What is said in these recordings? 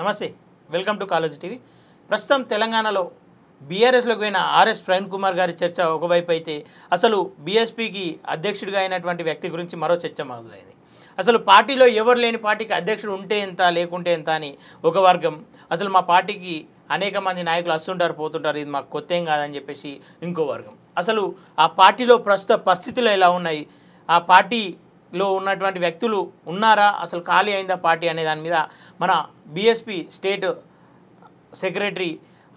నమస్తే welcome to college TV ప్రస్తుతం తెలంగాణలో బీఆర్ఎస్లోకి పోయిన ఆర్ఎస్ ప్రవీణ్ కుమార్ గారి చర్చ ఒకవైపు అయితే అసలు బీఎస్పీకి అధ్యక్షుడిగా అయినటువంటి వ్యక్తి గురించి మరో చర్చ మొదలైంది అసలు పార్టీలో ఎవరు లేని పార్టీకి అధ్యక్షుడు ఉంటే ఎంత లేకుంటే ఎంత అని ఒక వర్గం అసలు మా పార్టీకి అనేక మంది నాయకులు వస్తుంటారు పోతుంటారు ఇది మాకు కొత్త ఏం కాదని చెప్పేసి ఇంకో వర్గం అసలు ఆ పార్టీలో ప్రస్తుత పరిస్థితులు ఎలా ఉన్నాయి ఆ పార్టీ లో ఉన్నటువంటి వ్యక్తులు ఉన్నారా అసలు ఖాళీ అయిందా పార్టీ అనే దాని మీద మన బీఎస్పీ స్టేట్ సెక్రటరీ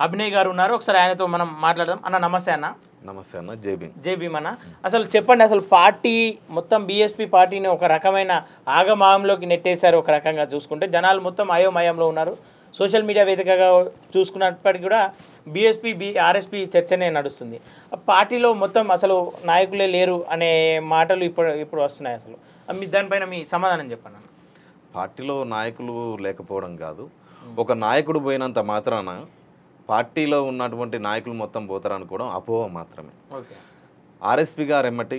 అభినయ్ గారు ఉన్నారు ఒకసారి ఆయనతో మనం మాట్లాడదాం అన్న నమస్తే అన్న నమస్తే అన్న జేబీ జేబీ అన్న అసలు చెప్పండి అసలు పార్టీ మొత్తం బీఎస్పీ పార్టీని ఒక రకమైన ఆగమాగంలోకి నెట్టేశారు ఒక రకంగా చూసుకుంటే జనాలు మొత్తం అయోమయంలో ఉన్నారు సోషల్ మీడియా వేదికగా చూసుకున్నప్పటికీ కూడా బీఎస్పీ బీ ఆర్ఎస్పీ చర్చనే నడుస్తుంది పార్టీలో మొత్తం అసలు నాయకులే లేరు అనే మాటలు ఇప్పుడు ఇప్పుడు వస్తున్నాయి అసలు మీ దానిపైన మీ సమాధానం చెప్పండి పార్టీలో నాయకులు లేకపోవడం కాదు ఒక నాయకుడు పోయినంత మాత్రాన పార్టీలో ఉన్నటువంటి నాయకులు మొత్తం పోతారనుకోవడం అపోహ మాత్రమే ఆర్ఎస్పీ గారు ఎమ్మటి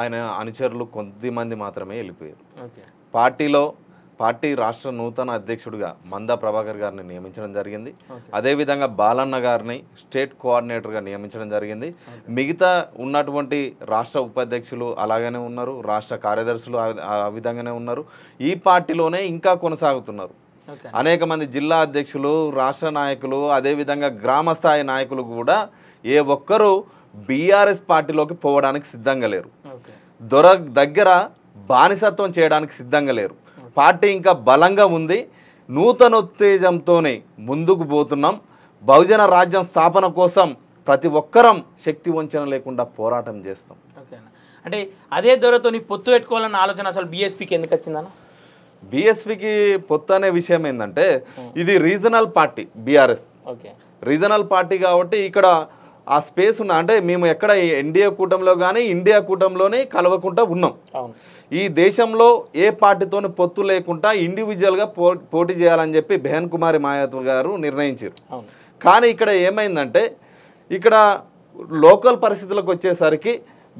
ఆయన అనుచరులు కొద్దిమంది మాత్రమే వెళ్ళిపోయారు పార్టీలో పార్టీ రాష్ట్ర నూతన అధ్యక్షుడిగా మందా ప్రభాకర్ గారిని నియమించడం జరిగింది అదేవిధంగా బాలన్న గారిని స్టేట్ కోఆర్డినేటర్గా నియమించడం జరిగింది మిగతా ఉన్నటువంటి రాష్ట్ర ఉపాధ్యక్షులు అలాగనే ఉన్నారు రాష్ట్ర కార్యదర్శులు ఆ విధంగానే ఉన్నారు ఈ పార్టీలోనే ఇంకా కొనసాగుతున్నారు అనేక మంది జిల్లా అధ్యక్షులు రాష్ట్ర నాయకులు అదేవిధంగా గ్రామ స్థాయి నాయకులు కూడా ఏ ఒక్కరూ బీఆర్ఎస్ పార్టీలోకి పోవడానికి సిద్ధంగా లేరు దొర దగ్గర బానిసత్వం చేయడానికి సిద్ధంగా లేరు పార్టీ ఇంకా బలంగా ఉంది నూతనోత్తేజంతోనే ముందుకు పోతున్నాం బహుజన రాజ్యం స్థాపన కోసం ప్రతి ఒక్కరం శక్తి వంచన లేకుండా పోరాటం చేస్తాం ఓకేనా అంటే అదే ధరతో పొత్తు పెట్టుకోవాలన్న ఆలోచన అసలు బీఎస్పీకి ఎందుకు వచ్చిందన్న బీఎస్పీకి పొత్తు అనే విషయం ఏంటంటే ఇది regional party BRS okay regional party కాబట్టి ఇక్కడ ఆ స్పేస్ ఉన్న అంటే మేము ఎక్కడ ఎన్డీఏ కూటమిలో కానీ ఇండియా కూటమిలోనే కలవకుండా ఉన్నాం ఈ దేశంలో ఏ పార్టీతోని పొత్తు లేకుండా ఇండివిజువల్గా పో పోటీ చేయాలని చెప్పి బెహన్ కుమారి మాయావతి గారు నిర్ణయించారు కానీ ఇక్కడ ఏమైందంటే ఇక్కడ లోకల్ పరిస్థితులకు వచ్చేసరికి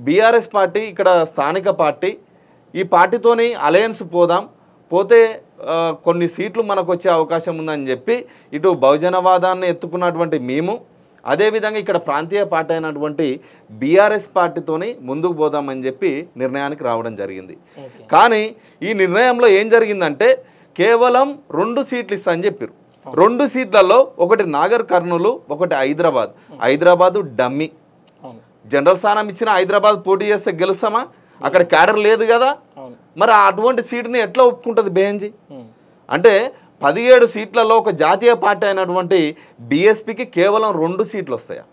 బీఆర్ఎస్ పార్టీ ఇక్కడ స్థానిక పార్టీ ఈ పార్టీతోని అలయన్స్ పోదాం పోతే కొన్ని సీట్లు మనకు వచ్చే అవకాశం ఉందని చెప్పి ఇటు బహుజనవాదాన్ని ఎత్తుకున్నటువంటి మేము అదేవిధంగా ఇక్కడ ప్రాంతీయ పార్టీ అయినటువంటి బీఆర్ఎస్ పార్టీతోని ముందుకు పోదామని చెప్పి నిర్ణయానికి రావడం జరిగింది కానీ ఈ నిర్ణయంలో ఏం జరిగిందంటే కేవలం రెండు సీట్లు ఇస్తా అని చెప్పారు రెండు సీట్లలో ఒకటి నాగర్ కర్నూలు ఒకటి హైదరాబాద్ హైదరాబాదు డమ్మి జనరల్ స్థానం ఇచ్చిన హైదరాబాద్ పోటీ చేస్తే గెలుస్తామా అక్కడ క్యాడర్ లేదు కదా మరి అటువంటి సీట్ని ఎట్లా ఒప్పుకుంటుంది బేంజీ అంటే పదిహేడు సీట్లలో ఒక జాతీయ పార్టీ అయినటువంటి బీఎస్పీకి కేవలం రెండు సీట్లు వస్తాయా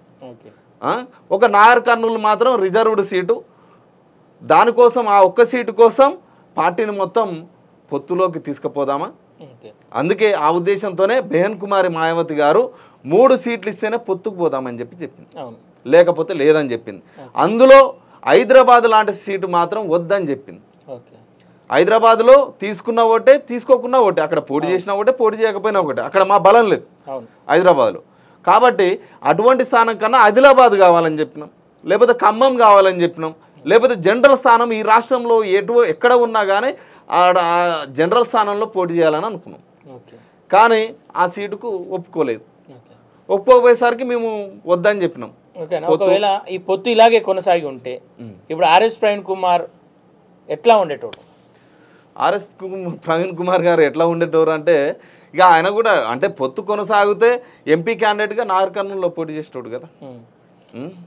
ఒక నాగర్ కర్నూలు మాత్రం రిజర్వ్డ్ సీటు దానికోసం ఆ ఒక్క సీటు కోసం పార్టీని మొత్తం పొత్తులోకి తీసుకుపోదామా అందుకే ఆ ఉద్దేశంతోనే బెహన్ కుమారి మాయావతి గారు మూడు సీట్లు ఇస్తేనే పొత్తుకు పోదామని చెప్పి చెప్పింది లేకపోతే లేదని చెప్పింది అందులో హైదరాబాద్ లాంటి సీటు మాత్రం వద్దని చెప్పింది హైదరాబాద్లో తీసుకున్న ఒకటే తీసుకోకున్నా ఒకటే అక్కడ పోటీ చేసిన ఒకటే పోటీ చేయకపోయినా ఒకటే అక్కడ మా బలం లేదు హైదరాబాద్లో కాబట్టి అటువంటి స్థానం కన్నా ఆదిలాబాద్ కావాలని చెప్పినాం లేకపోతే ఖమ్మం కావాలని చెప్పినాం లేకపోతే జనరల్ స్థానం ఈ రాష్ట్రంలో ఎటు ఎక్కడ ఉన్నా కానీ ఆడ జనరల్ స్థానంలో పోటీ చేయాలని అనుకున్నాం కానీ ఆ సీటుకు ఒప్పుకోలేదు ఒప్పుకోపోయేసరికి మేము వద్దని చెప్పినాం ఒకవేళ ఈ పొత్తు ఇలాగే కొనసాగి ఉంటే ఇప్పుడు ఆర్ఎస్ ప్రవీణ్ కుమార్ ఎట్లా ఉండేటోడు ఆర్ఎస్ ప్రవీణ్ కుమార్ గారు ఎట్లా ఉండేటోరు అంటే ఇక ఆయన కూడా అంటే పొత్తు కొనసాగితే ఎంపీ క్యాండిడేట్గా నాగర్ కర్నూలులో పోటీ చేసేటోడు కదా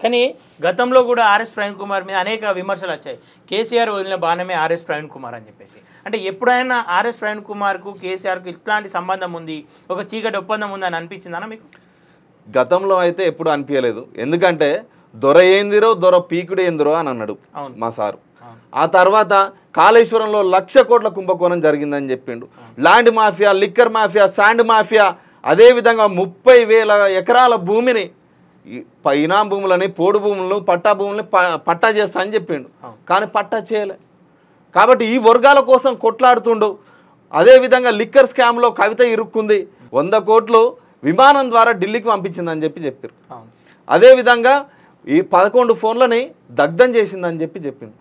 కానీ గతంలో కూడా ఆర్ఎస్ ప్రవీణ్ కుమార్ మీద అనేక విమర్శలు వచ్చాయి కేసీఆర్ వదిలిన బాణమే ఆర్ఎస్ ప్రవీణ్ కుమార్ అని చెప్పేసి అంటే ఎప్పుడైనా ఆర్ఎస్ ప్రవీణ్ కుమార్కు కేసీఆర్కు ఇట్లాంటి సంబంధం ఉంది ఒక చీకటి ఒప్పందం ఉందని అనిపించిందా మీకు గతంలో అయితే ఎప్పుడు అనిపించలేదు ఎందుకంటే దొర ఏందిరో దొర పీకుడు ఏందిరో అని అన్నాడు మా సారు ఆ తర్వాత కాళేశ్వరంలో లక్ష కోట్ల కుంభకోణం జరిగిందని చెప్పిండు land mafia liquor mafia sand mafia అదేవిధంగా ముప్పై వేల ఎకరాల భూమిని ఇనాం భూములని పోడు భూములను పట్టా భూములని పట్టా చేస్తా అని చెప్పిండు కానీ పట్టా చేయలే కాబట్టి ఈ వర్గాల కోసం కొట్లాడుతుండు అదేవిధంగా లిక్కర్ స్కామ్లో కవిత ఇరుక్కుంది వంద కోట్లు విమానం ద్వారా ఢిల్లీకి పంపించిందని చెప్పి చెప్పారు అదేవిధంగా ఈ పదకొండు ఫోన్లని దగ్ధం చేసిందని చెప్పి చెప్పింది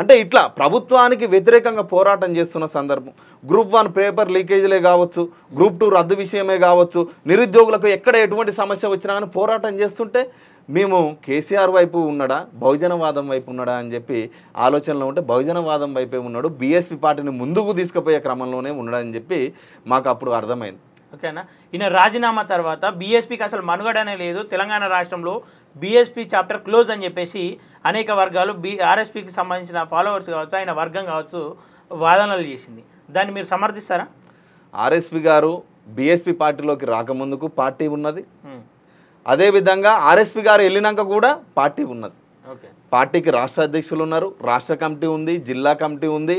అంటే ఇట్లా ప్రభుత్వానికి వ్యతిరేకంగా పోరాటం చేస్తున్న సందర్భం గ్రూప్ వన్ పేపర్ లీకేజీలే కావచ్చు గ్రూప్ టూ రద్దు విషయమే కావచ్చు నిరుద్యోగులకు ఎక్కడ ఎటువంటి సమస్య వచ్చినా కానీ పోరాటం చేస్తుంటే మేము కేసీఆర్ వైపు ఉన్నాడా బహుజనవాదం వైపు ఉన్నాడా అని చెప్పి ఆలోచనలో ఉంటే బహుజనవాదం వైపే ఉన్నాడు బీఎస్పీ పార్టీని ముందుకు తీసుకుపోయే క్రమంలోనే ఉన్నాడని చెప్పి మాకు అప్పుడు అర్థమైంది ఓకేనా ఈయన రాజీనామా తర్వాత బీఎస్పీకి అసలు మనుగడనే లేదు తెలంగాణ రాష్ట్రంలో బీఎస్పీ చాప్టర్ క్లోజ్ అని చెప్పేసి అనేక వర్గాలు బీ ఆర్ఎస్పీకి సంబంధించిన ఫాలోవర్స్ కావచ్చు ఆయన వర్గం కావచ్చు వాదనలు చేసింది దాన్ని మీరు సమర్థిస్తారా ఆర్ఎస్పీ గారు బీఎస్పీ పార్టీలోకి రాకముందుకు పార్టీ ఉన్నది అదేవిధంగా ఆర్ఎస్పీ గారు వెళ్ళినాక కూడా పార్టీ ఉన్నది పార్టీకి రాష్ట్ర అధ్యక్షులు ఉన్నారు రాష్ట్ర కమిటీ ఉంది జిల్లా కమిటీ ఉంది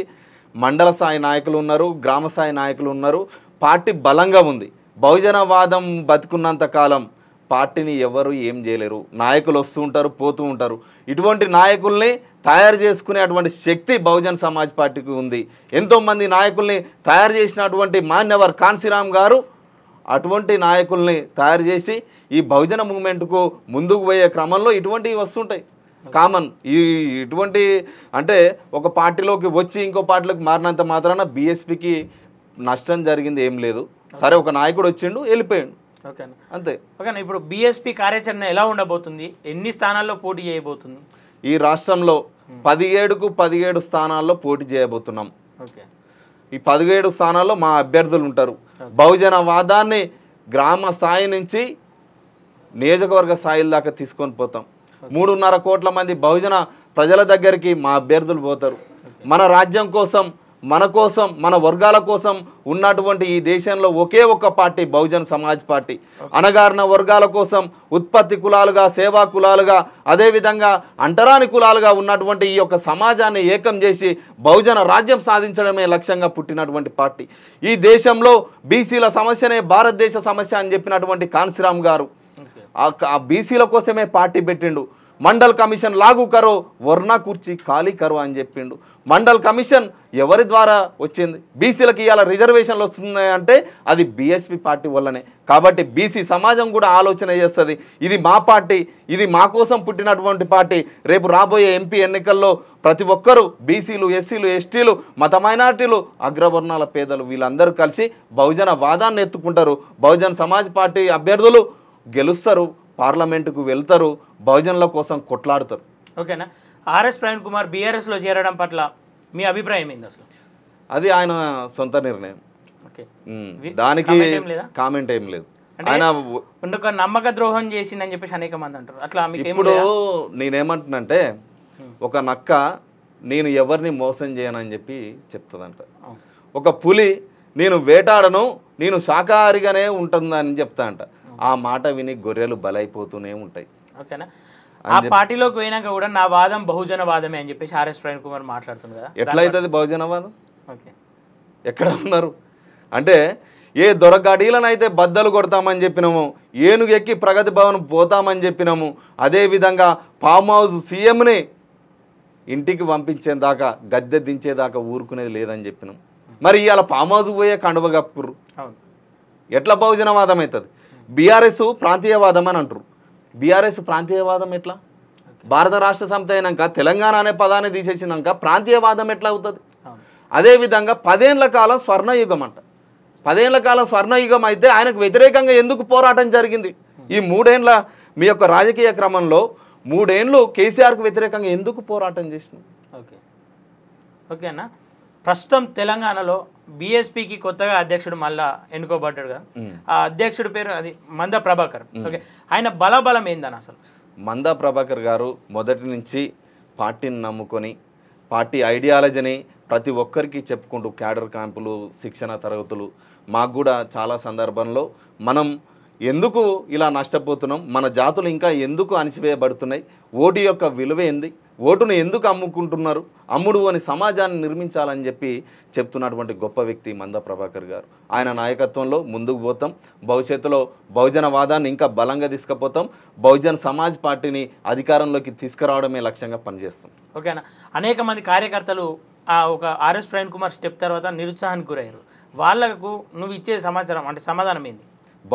మండల స్థాయి నాయకులు ఉన్నారు గ్రామ స్థాయి నాయకులు ఉన్నారు పార్టీ బలంగా ఉంది బహుజనవాదం బతుకున్నంత కాలం పార్టీని ఎవరు ఏం చేయలేరు నాయకులు వస్తూ ఉంటారు పోతూ ఉంటారు ఇటువంటి నాయకుల్ని తయారు చేసుకునేటువంటి శక్తి బహుజన సమాజ్ పార్టీకి ఉంది ఎంతోమంది నాయకుల్ని తయారు చేసినటువంటి మాన్యవర్ కాన్సీరామ్ గారు అటువంటి నాయకుల్ని తయారు చేసి ఈ బహుజన మూమెంట్కు ముందుకు పోయే క్రమంలో ఇటువంటివి వస్తుంటాయి కామన్ ఈ ఇటువంటి అంటే ఒక పార్టీలోకి వచ్చి ఇంకో పార్టీలోకి మారినంత మాత్రాన బీఎస్పీకి నష్టం జరిగింది ఏం లేదు సరే ఒక నాయకుడు వచ్చిండు వెళ్ళిపోయాడు ఓకే అంతే ఓకే ఇప్పుడు బిఎస్పి కార్యాచరణ ఎలా ఉండబోతుంది ఎన్ని స్థానాల్లో పోటీ చేయబోతుంది ఈ రాష్ట్రంలో పదిహేడుకు పదిహేడు స్థానాల్లో పోటీ చేయబోతున్నాం ఓకే ఈ పదిహేడు స్థానాల్లో మా అభ్యర్థులు ఉంటారు బహుజన వాదాన్ని గ్రామ స్థాయి నుంచి నియోజకవర్గ స్థాయిల దాకా తీసుకొని పోతాం మూడున్నర కోట్ల మంది బహుజన ప్రజల దగ్గరికి మా అభ్యర్థులు పోతారు మన రాజ్యం కోసం మన కోసం మన వర్గాల కోసం ఉన్నటువంటి ఈ దేశంలో ఒకే ఒక్క పార్టీ బహుజన్ సమాజ్ పార్టీ అనగారిన వర్గాల కోసం ఉత్పత్తి కులాలుగా సేవా కులాలుగా అదేవిధంగా అంటరాని కులాలుగా ఉన్నటువంటి ఈ యొక్క సమాజాన్ని ఏకం చేసి బహుజన రాజ్యం సాధించడమే లక్ష్యంగా పుట్టినటువంటి పార్టీ ఈ దేశంలో బీసీల సమస్యనే భారతదేశ సమస్య అని చెప్పినటువంటి కాన్సిరామ్ గారు ఆ బీసీల కోసమే పార్టీ పెట్టిండు మండల్ కమిషన్ లాగు కరో వర్ణ కుర్చీ ఖాళీ కరో అని చెప్పిండు మండల్ కమిషన్ ఎవరి ద్వారా వచ్చింది బీసీలకు ఇవాళ రిజర్వేషన్లు వస్తున్నాయి అంటే అది బీఎస్పీ పార్టీ వల్లనే కాబట్టి బీసీ సమాజం కూడా ఆలోచన చేస్తుంది ఇది మా పార్టీ ఇది మా కోసం పుట్టినటువంటి పార్టీ రేపు రాబోయే ఎంపీ ఎన్నికల్లో ప్రతి ఒక్కరూ బీసీలు ఎస్సీలు ఎస్టీలు మత మైనార్టీలు అగ్రవర్ణాల పేదలు వీళ్ళందరూ కలిసి బహుజన వాదాన్ని ఎత్తుకుంటారు బహుజన సమాజ్ పార్టీ అభ్యర్థులు గెలుస్తారు పార్లమెంటుకు వెళ్తారు బహుజనుల కోసం కొట్లాడతారు ఓకేనా ఆర్ఎస్ ప్రవీణ్ కుమార్ బీఆర్ఎస్లో చేరడం పట్ల మీ అభిప్రాయం ఏంది అసలు అది ఆయన సొంత నిర్ణయం దానికి కామెంట్ ఏం లేదు ఆయన నమ్మక ద్రోహం చేసిందని చెప్పేసి అనేక మంది అంటారు అట్లా ఇప్పుడు నేనేమంటున్నంటే ఒక నక్క నేను ఎవరిని మోసం చేయను అని చెప్పి చెప్తుందంట ఒక పులి నేను వేటాడను నేను శాకాహారిగానే ఉంటుందని చెప్తా అంట ఆ మాట విని గొర్రెలు బలైపోతూనే ఉంటాయి ఓకేనా ఆ పార్టీలోకి పోయినాక కూడా నా వాదం బహుజన వాదమే అని చెప్పేసి ఆర్ఎస్ ప్రవీణ్ కుమార్ మాట్లాడుతున్నారు కదా ఎట్లయితుంది బహుజనవాదం ఓకే ఎక్కడ ఉన్నారు అంటే ఏ దొరగడీలనైతే బద్దలు కొడతామని చెప్పినాము ఏనుగు ఎక్కి ప్రగతి భవన్ పోతామని చెప్పినాము అదేవిధంగా ఫామ్ హౌస్ సీఎంని ఇంటికి పంపించేదాకా గద్దె దించేదాకా ఊరుకునేది లేదని చెప్పినాం మరి ఇవాళ ఫామ్ హౌస్ పోయే కండువ కప్పుర్రు ఎట్లా బహుజనవాదం అవుతుంది బీఆర్ఎస్ ప్రాంతీయవాదం అని అంటారు బీఆర్ఎస్ ప్రాంతీయవాదం ఎట్లా భారత రాష్ట్ర సంత అయినాక తెలంగాణ అనే పదాన్ని తీసేసినాక ప్రాంతీయవాదం ఎట్లా అవుతుంది అదేవిధంగా పదేళ్ల కాలం స్వర్ణయుగం అంట పదేళ్ల కాలం స్వర్ణయుగం అయితే ఆయనకు వ్యతిరేకంగా ఎందుకు పోరాటం జరిగింది ఈ మూడేండ్ల మీ యొక్క రాజకీయ క్రమంలో మూడేండ్లు కేసీఆర్కు వ్యతిరేకంగా ఎందుకు పోరాటం చేసినాం ఓకే ఓకేనా ప్రస్తుతం తెలంగాణలో బీఎస్పీకి కొత్తగా అధ్యక్షుడు మళ్ళా ఎన్నుకోబడ్డాడు కదా ఆ అధ్యక్షుడి పేరు అది మంద ప్రభాకర్ ఓకే ఆయన బలబలం ఏందని అసలు మంద ప్రభాకర్ గారు మొదటి నుంచి పార్టీని నమ్ముకొని పార్టీ ఐడియాలజీని ప్రతి ఒక్కరికి చెప్పుకుంటూ క్యాడర్ క్యాంపులు శిక్షణ తరగతులు మాకు కూడా చాలా సందర్భంలో మనం ఎందుకు ఇలా నష్టపోతున్నాం మన జాతులు ఇంకా ఎందుకు అణిచివేయబడుతున్నాయి ఓటు యొక్క విలువ ఏంది ఓటును ఎందుకు అమ్ముకుంటున్నారు అమ్ముడు అని సమాజాన్ని నిర్మించాలని చెప్పి చెప్తున్నటువంటి గొప్ప వ్యక్తి మంద ప్రభాకర్ గారు ఆయన నాయకత్వంలో ముందుకు పోతాం భవిష్యత్తులో బహుజనవాదాన్ని ఇంకా బలంగా తీసుకుపోతాం బహుజన్ సమాజ్ పార్టీని అధికారంలోకి తీసుకురావడమే లక్ష్యంగా పనిచేస్తాం ఓకేనా అనేక మంది కార్యకర్తలు ఒక ఆర్ఎస్ ప్రవీణ్ కుమార్ స్టెప్ తర్వాత నిరుత్సాహానికి గురయ్యారు వాళ్లకు నువ్వు ఇచ్చే సమాచారం అంటే సమాధానం ఏంది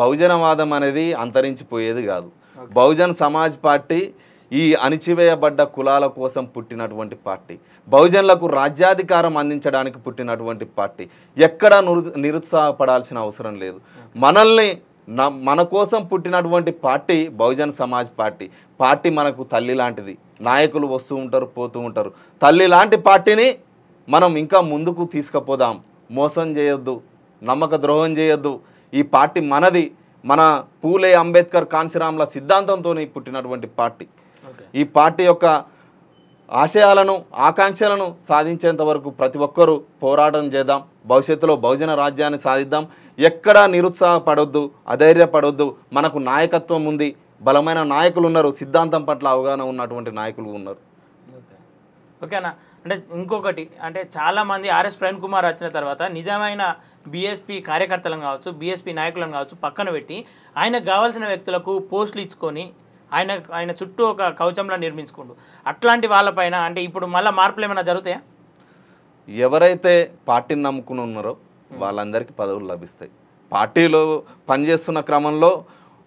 బహుజనవాదం అనేది అంతరించిపోయేది కాదు బహుజన్ సమాజ్ పార్టీ ఈ అణిచివేయబడ్డ కులాల కోసం పుట్టినటువంటి పార్టీ బహుజనులకు రాజ్యాధికారం అందించడానికి పుట్టినటువంటి పార్టీ ఎక్కడా నిరుత్సాహపడాల్సిన అవసరం లేదు మనల్ని నా మన కోసం పుట్టినటువంటి party Bahujan Samaj party party మనకు తల్లి లాంటిది నాయకులు వస్తూ ఉంటారు పోతూ ఉంటారు తల్లి లాంటి పార్టీని మనం ఇంకా ముందుకు తీసుకుపోదాం మోసం చేయొద్దు నమ్మక ద్రోహం చేయొద్దు ఈ పార్టీ మనది మన పూలే అంబేద్కర్ కాన్సిరాంల సిద్ధాంతంతో పుట్టినటువంటి పార్టీ ఈ పార్టీ యొక్క ఆశయాలను ఆకాంక్షలను సాధించేంత వరకు ప్రతి ఒక్కరూ పోరాటం చేద్దాం భవిష్యత్తులో బహుజన రాజ్యాన్ని సాధిద్దాం ఎక్కడా నిరుత్సాహపడొద్దు అధైర్యపడొద్దు మనకు నాయకత్వం ఉంది బలమైన నాయకులు ఉన్నారు సిద్ధాంతం పట్ల అవగాహన ఉన్నటువంటి నాయకులు ఉన్నారు ఓకేనా అంటే ఇంకొకటి అంటే చాలామంది ఆర్ఎస్ ప్రవీణ్ కుమార్ వచ్చిన తర్వాత నిజమైన బీఎస్పీ కార్యకర్తలను కావచ్చు బీఎస్పీ నాయకులను కావచ్చు పక్కన పెట్టి ఆయనకు కావాల్సిన వ్యక్తులకు పోస్టులు ఇచ్చుకొని ఆయన ఆయన చుట్టూ ఒక కవచంలా నిర్మించుకుండు అట్లాంటి వాళ్ళపైన అంటే ఇప్పుడు మళ్ళీ మార్పులు ఏమైనా జరుగుతాయా ఎవరైతే పార్టీని నమ్ముకుని ఉన్నారో వాళ్ళందరికీ పదవులు లభిస్తాయి పార్టీలో పనిచేస్తున్న క్రమంలో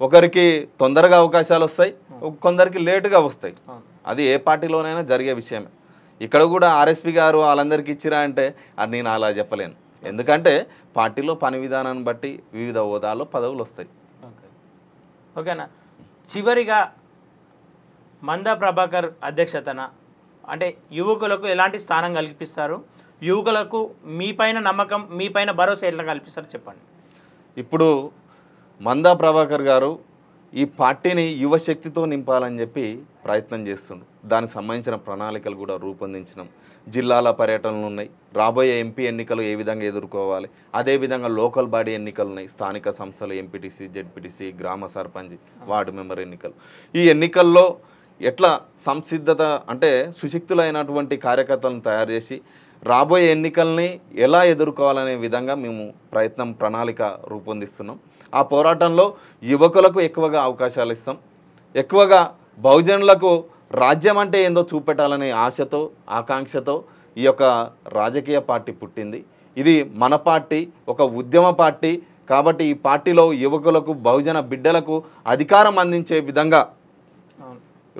ఒకరికి తొందరగా అవకాశాలు వస్తాయి కొందరికి లేటుగా వస్తాయి అది ఏ పార్టీలోనైనా జరిగే విషయమే ఇక్కడ కూడా ఆర్ఎస్పి గారు వాళ్ళందరికీ ఇచ్చిరా అంటే అది నేను అలా చెప్పలేను ఎందుకంటే పార్టీలో పని విధానాన్ని బట్టి వివిధ హోదాల్లో పదవులు వస్తాయి ఓకేనా చివరిగా మంద ప్రభాకర్ అధ్యక్షతన అంటే యువకులకు ఎలాంటి స్థానం కల్పిస్తారు యువకులకు మీ పైన నమ్మకం మీ పైన భరోసా ఎట్లా కల్పిస్తారు చెప్పండి ఇప్పుడు మందా ప్రభాకర్ గారు ఈ పార్టీని యువశక్తితో నింపాలని చెప్పి ప్రయత్నం చేస్తుండు దానికి సంబంధించిన ప్రణాళికలు కూడా రూపొందించినాం జిల్లాల పర్యటనలు ఉన్నాయి రాబోయే ఎంపీ ఎన్నికలు ఏ విధంగా ఎదుర్కోవాలి అదేవిధంగా లోకల్ బాడీ ఎన్నికలు ఉన్నాయి స్థానిక సంస్థలు ఎంపీటీసీ జెడ్పీటీసీ గ్రామ సర్పంచ్ వార్డు మెంబర్ ఎన్నికలు ఈ ఎన్నికల్లో ఎట్లా సంసిద్ధత అంటే సుశక్తులైనటువంటి కార్యకర్తలను తయారు చేసి రాబోయే ఎన్నికల్ని ఎలా ఎదుర్కోవాలనే విధంగా మేము ప్రయత్నం ప్రణాళిక రూపొందిస్తున్నాం ఆ పోరాటంలో యువకులకు ఎక్కువగా అవకాశాలు ఇస్తాం ఎక్కువగా బహుజనులకు రాజ్యం అంటే ఏందో చూపెట్టాలనే ఆశతో ఆకాంక్షతో ఈ యొక్క రాజకీయ పార్టీ పుట్టింది ఇది మన పార్టీ ఒక ఉద్యమ పార్టీ కాబట్టి ఈ పార్టీలో యువకులకు బహుజన బిడ్డలకు అధికారం అందించే విధంగా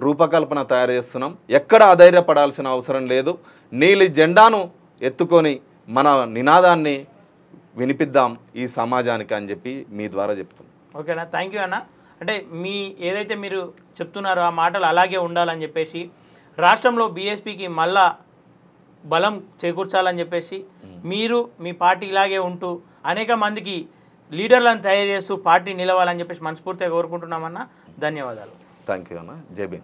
రూపకల్పన తయారు చేస్తున్నాం ఎక్కడ అధైర్యపడాల్సిన అవసరం లేదు నీలి జెండాను ఎత్తుకొని మన నినాదాన్ని వినిపిద్దాం ఈ సమాజానికి అని చెప్పి మీ ద్వారా ఓకే ఓకేనా థ్యాంక్ యూ అన్న అంటే మీ ఏదైతే మీరు చెప్తున్నారో ఆ మాటలు అలాగే ఉండాలని చెప్పేసి రాష్ట్రంలో బీఎస్పీకి మళ్ళా బలం చేకూర్చాలని చెప్పేసి మీరు మీ పార్టీ ఇలాగే ఉంటూ అనేక మందికి లీడర్లను తయారు చేస్తూ పార్టీ నిలవాలని చెప్పేసి మనస్ఫూర్తిగా కోరుకుంటున్నామన్నా ధన్యవాదాలు థ్యాంక్ యూ అన్న జై